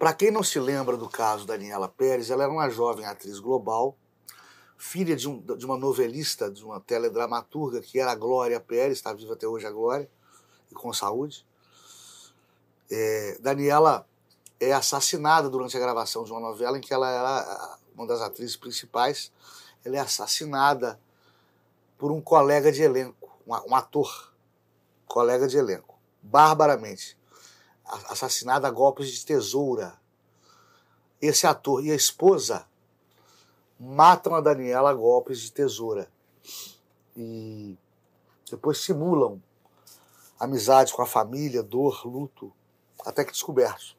Para quem não se lembra do caso da Daniela Pérez, ela era uma jovem atriz global, filha de, um, de uma novelista, de uma teledramaturga, que era a Glória Pérez, está viva até hoje a Glória, e com saúde. É, Daniela é assassinada durante a gravação de uma novela em que ela era uma das atrizes principais. Ela é assassinada por um colega de elenco, um ator, colega de elenco, barbaramente assassinada a golpes de tesoura. Esse ator e a esposa matam a Daniela a golpes de tesoura. E depois simulam amizade com a família, dor, luto, até que descoberto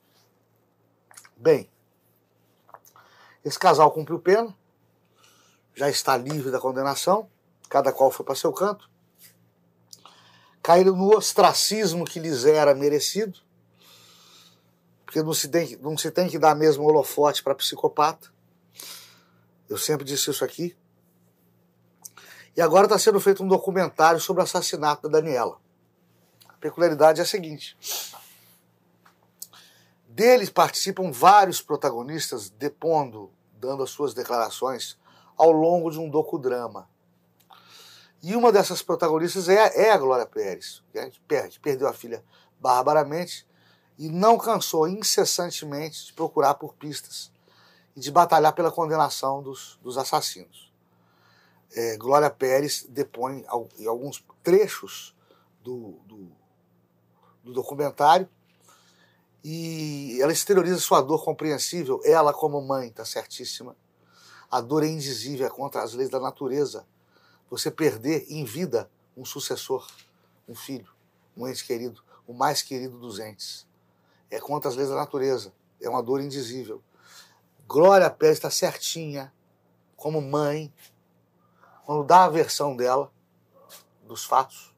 Bem, esse casal cumpriu pena, já está livre da condenação, cada qual foi para seu canto, caíram no ostracismo que lhes era merecido, porque não se tem, não se tem que dar mesmo holofote para psicopata. Eu sempre disse isso aqui. E agora está sendo feito um documentário sobre o assassinato da Daniela. A peculiaridade é a seguinte: deles participam vários protagonistas depondo, dando as suas declarações ao longo de um docudrama. E uma dessas protagonistas é, é a Glória Pérez, que, que perdeu a filha barbaramente e não cansou incessantemente de procurar por pistas e de batalhar pela condenação dos, dos assassinos. É, Glória Pérez depõe em alguns trechos do, do, do documentário e ela exterioriza sua dor compreensível, ela como mãe, está certíssima. A dor é indizível, é contra as leis da natureza. Você perder em vida um sucessor, um filho, um ente querido, o mais querido dos entes é contra as leis da natureza. É uma dor indizível. Glória Pérez está certinha, como mãe, quando dá a versão dela, dos fatos,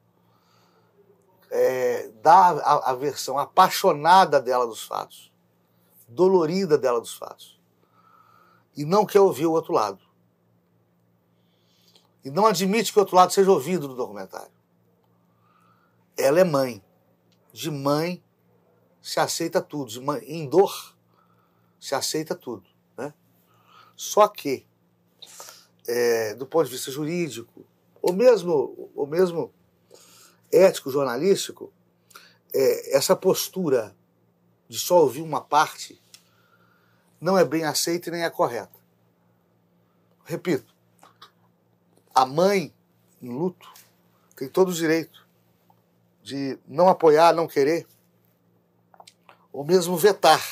é, dá a, a versão apaixonada dela dos fatos, dolorida dela dos fatos, e não quer ouvir o outro lado. E não admite que o outro lado seja ouvido no documentário. Ela é mãe. De mãe se aceita tudo. Em dor, se aceita tudo. Né? Só que, é, do ponto de vista jurídico, ou mesmo, ou mesmo ético, jornalístico, é, essa postura de só ouvir uma parte não é bem aceita e nem é correta. Repito, a mãe em luto tem todo o direito de não apoiar, não querer, ou mesmo vetar.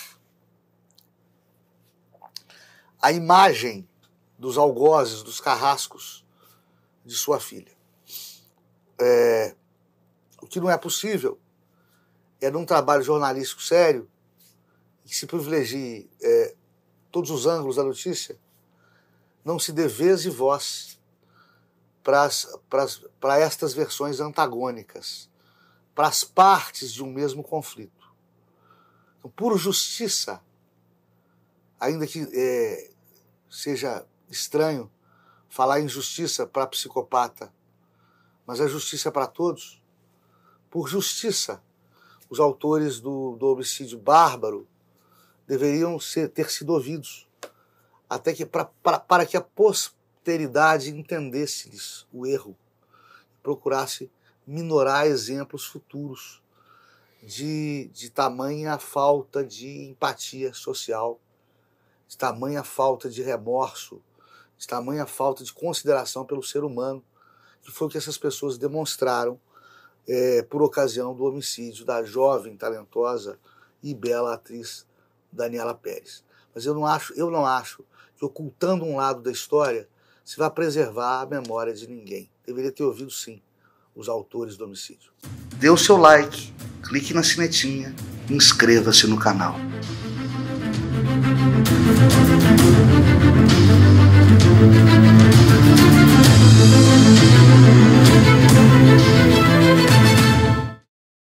A imagem dos algozes, dos carrascos de sua filha. É, o que não é possível é num trabalho jornalístico sério, que se privilegie é, todos os ângulos da notícia, não se dê vez e voz para estas versões antagônicas, para as partes de um mesmo conflito. Então, puro justiça, ainda que é, seja estranho falar em justiça para psicopata, mas a é justiça é para todos. Por justiça, os autores do, do homicídio bárbaro deveriam ser, ter sido ouvidos, até que para que a posteridade entendesse o erro, procurasse minorar exemplos futuros de, de tamanha falta de empatia social, de tamanha falta de remorso, de tamanha falta de consideração pelo ser humano, que foi o que essas pessoas demonstraram é, por ocasião do homicídio da jovem, talentosa e bela atriz Daniela Pérez. Mas eu não acho, eu não acho que ocultando um lado da história se vai preservar a memória de ninguém. Deveria ter ouvido sim os autores do homicídio. Dê o seu like, clique na sinetinha e inscreva-se no canal.